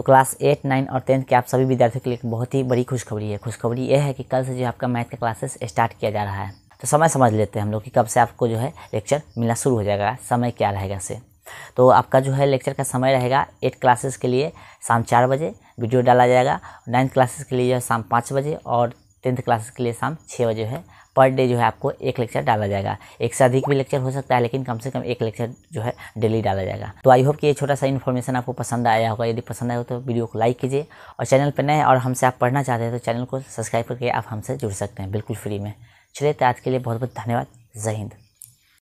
तो class eight nine और tenth के आप सभी विद्यार्थियों के लिए बहुत ही बड़ी खुशखबरी है खुशखबरी यह है कि कल से जो आपका मैथ का क्लासेस स्टार्ट किया जा रहा है तो समय समझ लेते हैं हम लोग कि कब से आपको जो है लेक्चर मिलना शुरू हो जाएगा समय क्या रहेगा से तो आपका जो है लेक्चर का समय रहेगा एट क्लासेस के लिए शाम चार बजे वीडियो डाला जाएगा नाइन्थ क्लासेस के लिए जो है शाम पाँच बजे और टेंथ क्लासेस के लिए शाम छः बजे है पर डे जो है आपको एक लेक्चर डाला जाएगा एक से अधिक भी लेक्चर हो सकता है लेकिन कम से कम एक लेक्चर जो है डेली डाला जाएगा तो आई होप कि ये छोटा सा इन्फॉर्मेशन आपको पसंद आया होगा यदि पसंद आया हो तो वीडियो को लाइक कीजिए और चैनल पर नए और हमसे आप पढ़ना चाहते हैं तो चैनल को सब्सक्राइब करके आप हमसे जुड़ सकते हैं बिल्कुल फ्री में चलिए तो आज के लिए बहुत बहुत धन्यवाद जय हिंद